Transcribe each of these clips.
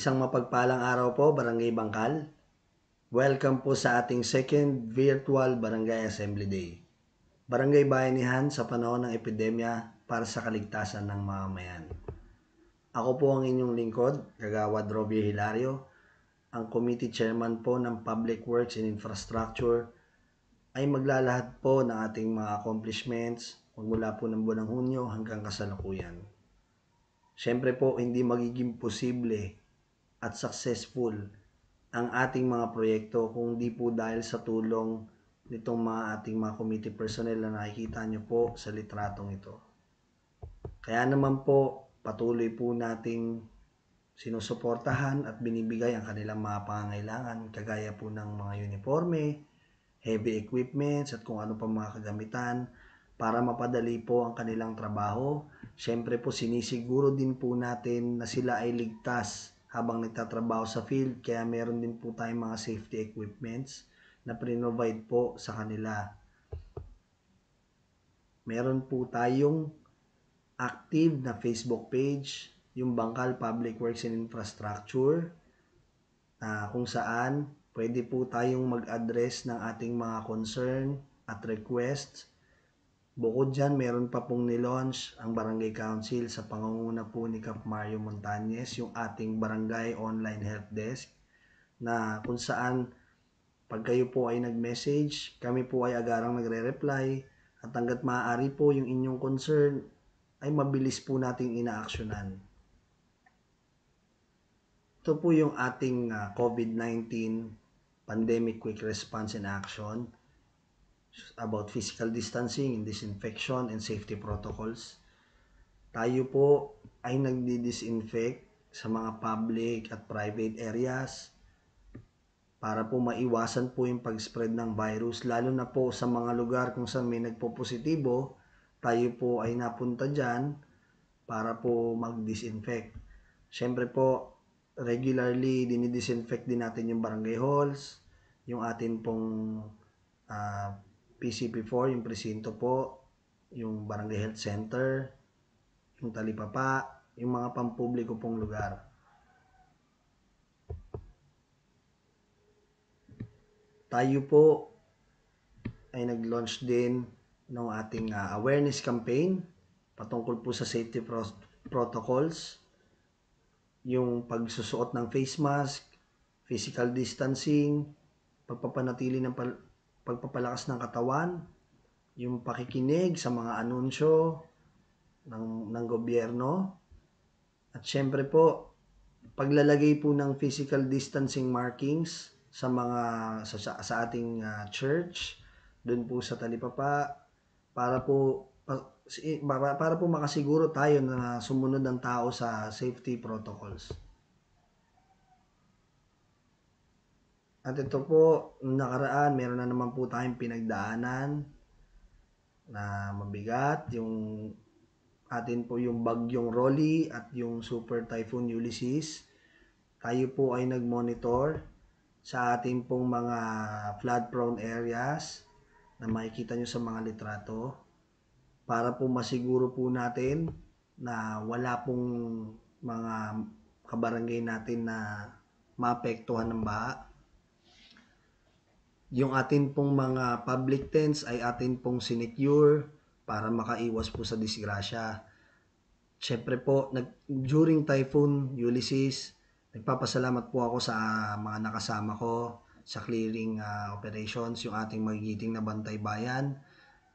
Isang mapagpalang araw po, Barangay Bangkal. Welcome po sa ating second virtual Barangay Assembly Day. Barangay Bayanihan sa panahon ng epidemya para sa kaligtasan ng mamamayan. Ako po ang inyong lingkod, Kagawad Robby Hilario, ang committee chairman po ng Public Works and Infrastructure ay maglalahad po ng ating mga accomplishments magmula po ng buwan ng Hunyo hanggang kasalukuyan. Siyempre po, hindi magiging posible at successful ang ating mga proyekto kung di po dahil sa tulong nitong mga ating mga committee personnel na nakikita nyo po sa litratong ito. Kaya naman po, patuloy po nating sinusuportahan at binibigay ang kanilang mga pangangailangan kagaya po ng mga uniforme, heavy equipments at kung ano pa mga kagamitan para mapadali po ang kanilang trabaho. Siyempre po sinisiguro din po natin na sila ay ligtas habang nagtatrabaho sa field. Kaya meron din po tayong mga safety equipments na pre-provide po sa kanila. Meron po tayong active na Facebook page, yung Bangkal Public Works and Infrastructure, na kung saan pwede po tayong mag-address ng ating mga concern at requests Bukod dyan, meron pa pong nilaunch ang Barangay Council sa pangunguna po ni Cap Mario Montañez, yung ating Barangay Online Help Desk na kung saan pag kayo po ay nag-message, kami po ay agarang nagre-reply at hanggat maaari po yung inyong concern ay mabilis po nating inaaksyonan. Ito po yung ating ah, COVID-19 Pandemic Quick Response and Action about physical distancing, disinfection, and safety protocols. Tayo po ay nagdi-disinfect sa mga public at private areas para po maiwasan po yung pag-spread ng virus lalo na po sa mga lugar kung saan may nagpo-positibo tayo po ay napunta dyan para po mag-disinfect. Siyempre po, regularly dinidisinfect din natin yung barangay halls, yung atin pong uh, PCP4, yung presinto po, yung Barangay Health Center, yung Talipapa, yung mga pampubliko pong lugar. Tayo po ay nag-launch din ng ating uh, awareness campaign patungkol po sa safety pro protocols, yung pagsusuot ng face mask, physical distancing, pagpapanatili ng pagpapalakas ng katawan, yung pakikinig sa mga anunsyo ng, ng gobyerno, at syempre po, paglalagay po ng physical distancing markings sa mga sa, sa, sa ating uh, church, doon po sa talipapa, para po para, para po makasiguro tayo na sumunod ang tao sa safety protocols. At ito po, nakaraan, meron na naman po tayong pinagdaanan na mabigat. Yung atin po yung bagyong Rolly at yung Super Typhoon Ulysses. Tayo po ay nag-monitor sa ating pong mga flood-prone areas na makikita nyo sa mga litrato para po masiguro po natin na wala pong mga kabarangay natin na maapektuhan ng baha yung atin pong mga public tents ay atin pong sinecure para makaiwas po sa disgrasya. Siyempre po, nag, during Typhoon Ulysses, nagpapasalamat po ako sa ah, mga nakasama ko sa clearing uh, operations, yung ating magigiting na bantay bayan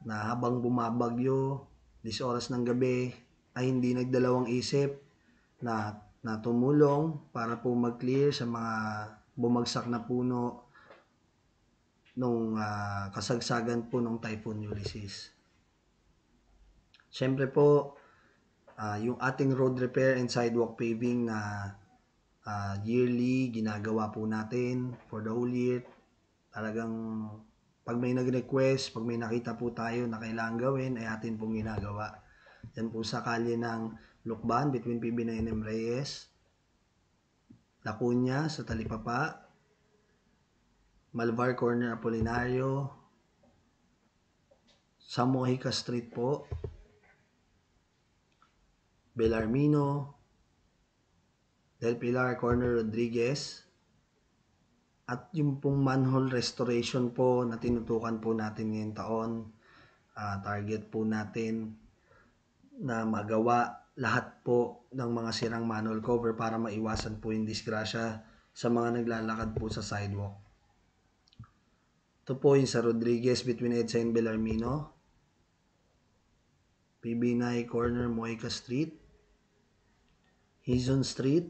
na habang bumabagyo, this oras ng gabi, ay hindi nagdalawang isip na, na tumulong para po mag-clear sa mga bumagsak na puno nung uh, kasagsagan po ng Typhoon Ulysses. Siyempre po, uh, yung ating road repair and sidewalk paving na uh, yearly ginagawa po natin for the whole year. Talagang pag may nag-request, pag may nakita po tayo na kailangan gawin, ay atin pong ginagawa. Yan po sa kalye ng Lukban between PB9 and M. Reyes, Lacunya sa Talipapa, Malvar Corner Apolinario, sa Mojica Street po, Belarmino, Del Pilar Corner Rodriguez, at yung pong manhole restoration po na tinutukan po natin ngayong taon, uh, target po natin na magawa lahat po ng mga sirang manhole cover para maiwasan po yung disgrasya sa mga naglalakad po sa sidewalk. Ito po yung sa Rodriguez between Edsa and Bellarmino. PB9 corner Moica Street. Hizon Street.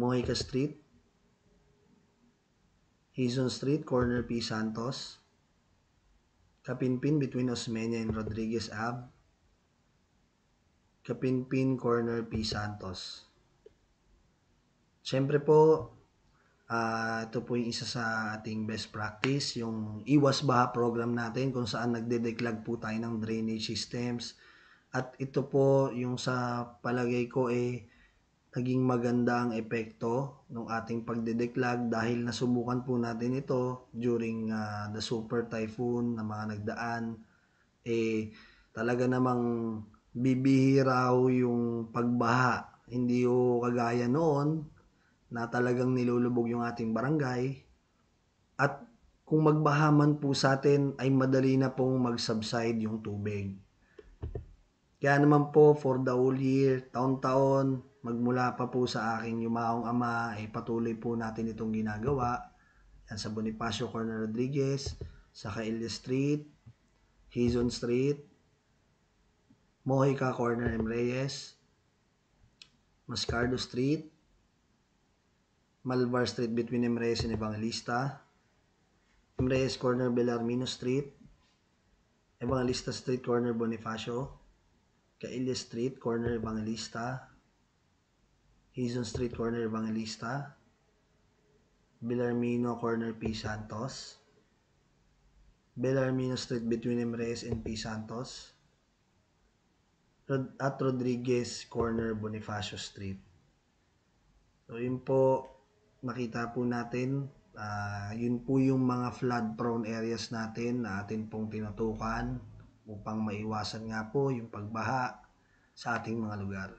Moica Street. Hizon Street, corner P. Santos. Kapinpin between Osmeña and Rodriguez Ab. Kapinpin, corner P. Santos. Siyempre po, Uh, ito po yung isa sa ating best practice, yung iwas baha program natin kung saan nagde-declog po tayo ng drainage systems. At ito po yung sa palagay ko eh naging maganda ang epekto ng ating pagde-declog dahil nasubukan po natin ito during uh, the super typhoon na mga nagdaan eh talaga namang bibihira yung pagbaha hindi ho kagaya noon na talagang nilulubog yung ating barangay. At kung magbaha man po sa atin ay madali na pong mag-subside yung tubig. Kaya naman po for the whole year, taon-taon, magmula pa po sa aking yumaong ama ay eh, patuloy po natin itong ginagawa. Yan sa Bonifacio Corner Rodriguez, sa Kaili Street, Hizon Street, Mojica Corner M. Reyes, Mascardo Street, Malvar Street between Imreyes and Evangelista, Imreyes Corner Belarmino Street, Evangelista Street Corner Bonifacio, Caille Street Corner Evangelista, Hizon Street Corner Evangelista, Belarmino Corner P. Santos, Belarmino Street between Emreyes and P. Santos, at Rodriguez Corner Bonifacio Street. So, yun po makita po natin uh, yun po yung mga flood prone areas natin na atin pong tinutukan upang maiwasan nga po yung pagbaha sa ating mga lugar.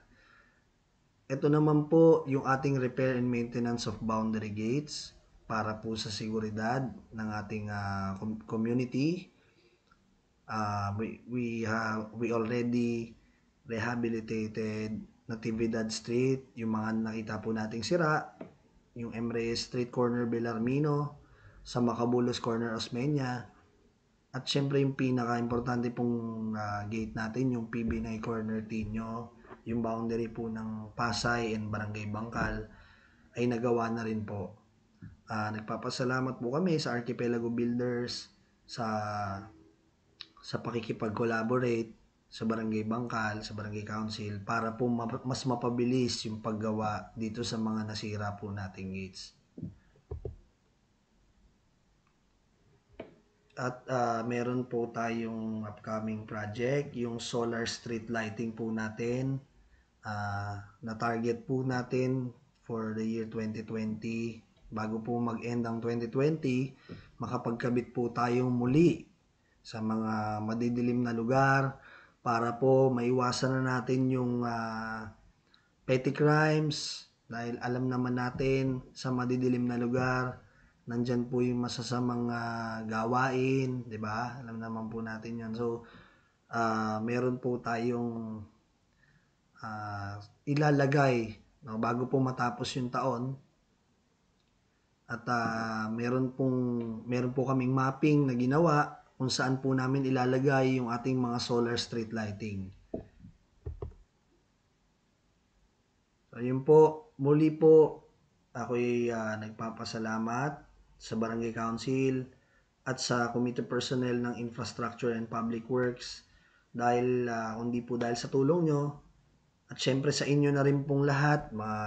Ito naman po yung ating repair and maintenance of boundary gates para po sa seguridad ng ating uh, community. Uh, we we have we already rehabilitated Natividad Street, yung mga nakita po nating sira, yung M. Reyes Street corner Belarmino, sa Macabulos corner Osmeña, at syempre yung pinaka-importante pong uh, gate natin, yung PB9 corner Tino, yung boundary po ng Pasay and Barangay Bangkal ay nagawa na rin po. Uh, nagpapasalamat po kami sa Archipelago Builders sa sa pakikipag-collaborate sa barangay Bangkal, sa barangay council para po mas mapabilis yung paggawa dito sa mga nasira po nating gates. At uh, meron po tayong upcoming project, yung solar street lighting po natin. Uh, ah, na target po natin for the year 2020 bago po mag-end ang 2020 makapagkabit po tayong muli sa mga madidilim na lugar para po maiwasan na natin yung uh, petty crimes dahil alam naman natin sa madidilim na lugar nandyan po yung masasamang uh, gawain, 'di ba? Alam naman po natin yun. So uh, meron po tayong uh, ilalagay no bago po matapos yung taon at uh, meron pong meron po kaming mapping na ginawa kung saan po namin ilalagay yung ating mga solar street lighting. So, yun po. Muli po, ako'y uh, nagpapasalamat sa Barangay Council at sa Committee Personnel ng Infrastructure and Public Works dahil uh, ah, kundi po dahil sa tulong nyo at syempre sa inyo na rin pong lahat mga,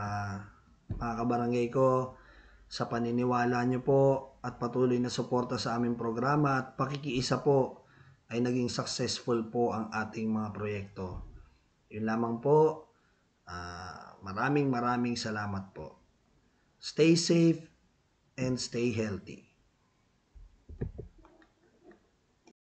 mga kabarangay ko sa paniniwala nyo po at patuloy na suporta sa aming programa at pakikiisa po ay naging successful po ang ating mga proyekto. Yun lamang po. Uh, maraming maraming salamat po. Stay safe and stay healthy.